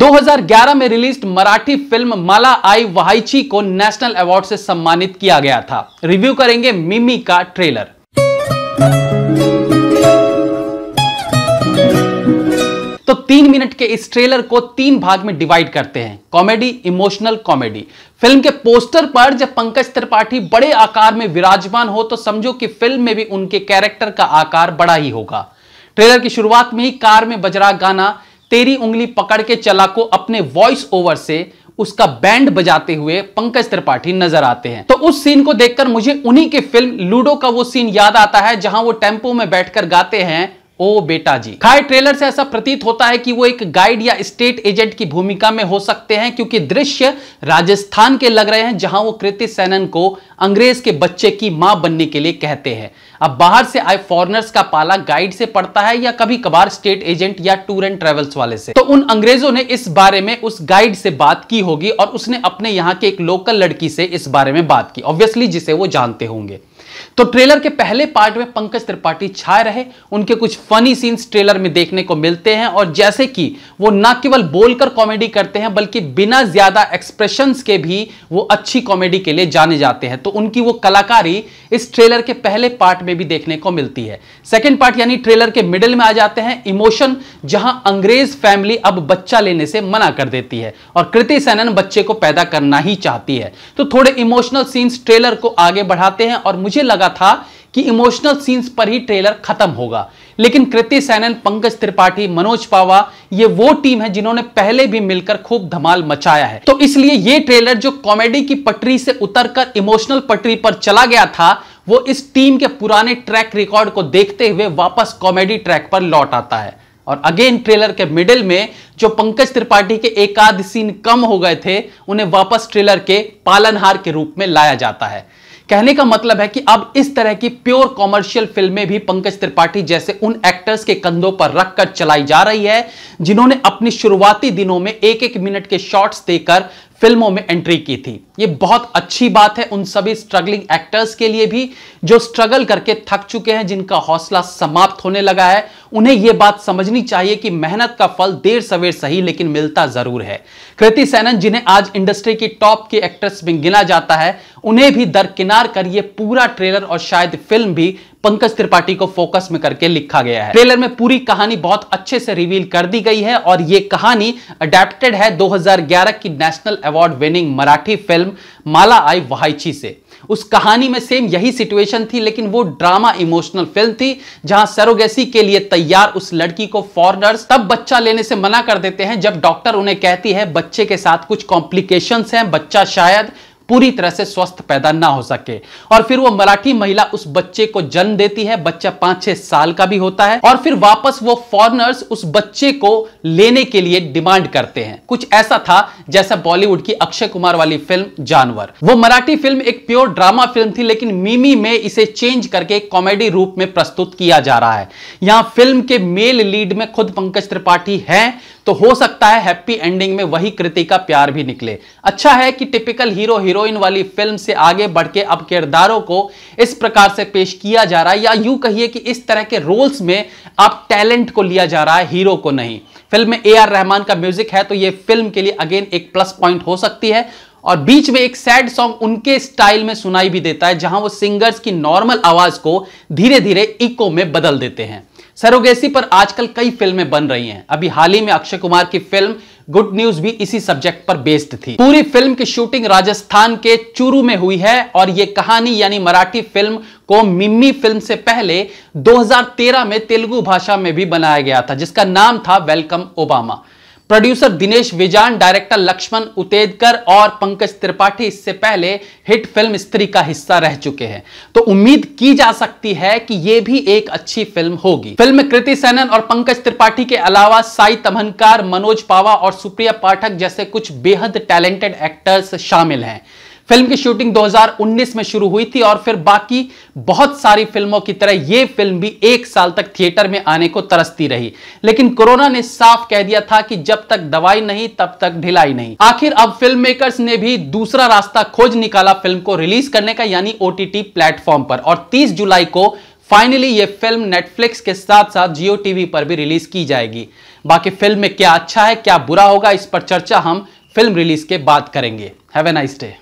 2011 में release Marathi film Mala Aai Vhaychi को national award से सम्मानित किया गया था रिव्यू करेंगे मिमी का ट्रेलर तो तीन मिनट के इस ट्रेलर को तीन भाग में डिवाइड करते हैं कॉमेडी इमोशनल कॉमेडी फिल्म के पोस्टर पर जब पंकज त्रिपाठी बड़े आकार में विराजमान हो तो समझो कि फिल्म में भी उनके कैरेक्टर का आकार बड़ा ही होगा ट्रेलर की शुरुआत में ही कार में बजरा गाना तेरी उंगली पकड़ के चला को अपने वॉइस ओवर से उसका बैंड बजाते हुए पंकज त्रिपाठी नजर आते हैं तो उस सीन को देखकर मुझे उन्हीं की फिल्म लूडो का वो सीन याद आता है जहां वो टेम्पो में बैठकर गाते हैं ओ बेटा जी खाए ट्रेलर से ऐसा प्रतीत होता है कि वो एक गाइड या स्टेट एजेंट की भूमिका में हो सकते हैं क्योंकि दृश्य राजस्थान के लग रहे हैं जहां वो कृति सेनन को अंग्रेज के बच्चे की मां बनने के लिए कहते हैं अब बाहर से आए फॉरनर्स का पाला गाइड से पड़ता है या कभी कभार स्टेट एजेंट या टूर एंड ट्रेवल्स वाले से तो उन अंग्रेजों ने इस बारे में उस गाइड से बात की होगी और उसने अपने यहाँ के एक लोकल लड़की से इस बारे में बात की ऑब्वियसली जिसे वो जानते होंगे तो ट्रेलर के पहले पार्ट में पंकज त्रिपाठी छाए रहे उनके कुछ फनी सीन्स ट्रेलर में देखने को मिलते हैं और जैसे कि वो ना केवल बोलकर कॉमेडी करते हैं बल्कि बिना ज्यादा एक्सप्रेशंस के भी वो अच्छी कॉमेडी के लिए जाने जाते हैं तो उनकी वो कलाकारी इस ट्रेलर के पहले पार्ट में भी देखने को मिलती है सेकेंड पार्ट यानी ट्रेलर के मिडिल में आ जाते हैं इमोशन जहां अंग्रेज फैमिली अब बच्चा लेने से मना कर देती है और कृति सेनन बच्चे को पैदा करना ही चाहती है तो थोड़े इमोशनल सीन्स ट्रेलर को आगे बढ़ाते हैं और मुझे मुझे लगा था कि इमोशनल सीन्स पर ही ट्रेलर खत्म होगा लेकिन कृति सैनन पंकज त्रिपाठी मनोज पावा ये वो टीम है जिन्होंने पहले भी मिलकर खूब धमाल मचाया है तो इसलिए ये ट्रेलर जो कॉमेडी की पटरी से उतरकर इमोशनल पटरी पर चला गया था वो इस टीम के पुराने ट्रैक रिकॉर्ड को देखते हुए वापस कॉमेडी ट्रैक पर लौट आता है और अगेन ट्रेलर के मिडिल में जो पंकज त्रिपाठी के एकाध सीन कम हो गए थे उन्हें वापस ट्रेलर के पालनहार के रूप में लाया जाता है कहने का मतलब है कि अब इस तरह की प्योर कॉमर्शियल फिल्में भी पंकज त्रिपाठी जैसे उन एक्टर्स के कंधों पर रखकर चलाई जा रही है जिन्होंने अपनी शुरुआती दिनों में एक एक मिनट के शॉट्स देकर फिल्मों में एंट्री की थी ये बहुत अच्छी बात है उन सभी स्ट्रगलिंग एक्टर्स के लिए भी जो स्ट्रगल करके थक चुके हैं जिनका हौसला समाप्त होने लगा है उन्हें यह बात समझनी चाहिए कि मेहनत का फल देर सवेर सही लेकिन मिलता जरूर है कृति सैनन जिन्हें आज इंडस्ट्री की टॉप की एक्ट्रेस में गिना जाता है उन्हें भी दरकिनार कर यह पूरा ट्रेलर और शायद फिल्म भी पंकज त्रिपाठी को फोकस में करके लिखा गया है ट्रेलर में पूरी कहानी बहुत अच्छे से रिवील कर दी गई है और ये कहानी अडेप्टेड है 2011 की national award winning Marathi film Mala Aai Vhaychi से उस कहानी में सेम यही सिचुएशन थी लेकिन वो ड्रामा इमोशनल फिल्म थी जहां सरोगेसी के लिए तैयार उस लड़की को फॉरनर्स तब बच्चा लेने से मना कर देते हैं जब डॉक्टर उन्हें कहती है बच्चे के साथ कुछ कॉम्प्लिकेशंस हैं बच्चा शायद पूरी तरह से स्वस्थ पैदा ना हो सके और फिर वो मराठी महिला उस बच्चे को जन्म देती है बच्चा पांच छह साल का भी होता है और फिर वापस वो फॉरनर्स उस बच्चे को लेने के लिए डिमांड करते हैं कुछ ऐसा था जैसा बॉलीवुड की अक्षय कुमार वाली फिल्म जानवर वो मराठी फिल्म एक प्योर ड्रामा फिल्म थी लेकिन मिमी में इसे चेंज करके कॉमेडी रूप में प्रस्तुत किया जा रहा है यहां फिल्म के मेल लीड में खुद पंकज त्रिपाठी है तो हो सकता है हैप्पी एंडिंग में वही कृति का प्यार भी निकले अच्छा है कि टिपिकल हीरो हीरोइन वाली फिल्म से आगे बढ़ के अब किरदारों को इस प्रकार से पेश किया जा रहा है या यूं कहिए कि इस तरह के रोल्स में आप टैलेंट को लिया जा रहा है हीरो को नहीं फिल्म में ए आर रहमान का म्यूजिक है तो ये फिल्म के लिए अगेन एक प्लस पॉइंट हो सकती है और बीच में एक सैड सॉन्ग उनके स्टाइल में सुनाई भी देता है जहां वो सिंगर्स की नॉर्मल आवाज को धीरे धीरे इको में बदल देते हैं सरोगेसी पर आजकल कई फिल्में बन रही हैं अभी हाल ही में अक्षय कुमार की फिल्म गुड न्यूज भी इसी सब्जेक्ट पर बेस्ड थी पूरी फिल्म की शूटिंग राजस्थान के चूरू में हुई है और ये कहानी यानी मराठी फिल्म को मिम्मी फिल्म से पहले 2013 में तेलुगु भाषा में भी बनाया गया था जिसका नाम था welcome Obama producer Dinesh Vijan director Laxman Utekar और पंकज त्रिपाठी इससे पहले हिट फिल्म स्त्री का हिस्सा रह चुके हैं तो उम्मीद की जा सकती है कि यह भी एक अच्छी फिल्म होगी फिल्म कृति सेनन और पंकज त्रिपाठी के अलावा साई तमनकार मनोज पावा और सुप्रिया पाठक जैसे कुछ बेहद टैलेंटेड एक्टर्स शामिल हैं फिल्म की शूटिंग 2019 में शुरू हुई थी और फिर बाकी बहुत सारी फिल्मों की तरह यह फिल्म भी एक साल तक थिएटर में आने को तरसती रही लेकिन कोरोना ने साफ कह दिया था कि जब तक दवाई नहीं तब तक ढिलाई नहीं आखिर अब फिल्म मेकर्स ने भी दूसरा रास्ता खोज निकाला फिल्म को रिलीज करने का यानी ओटीटी प्लेटफॉर्म पर और तीस जुलाई को फाइनली ये फिल्म नेटफ्लिक्स के साथ साथ जियो टीवी पर भी रिलीज की जाएगी बाकी फिल्म में क्या अच्छा है क्या बुरा होगा इस पर चर्चा हम फिल्म रिलीज के बाद करेंगे हैव ए नाइस डे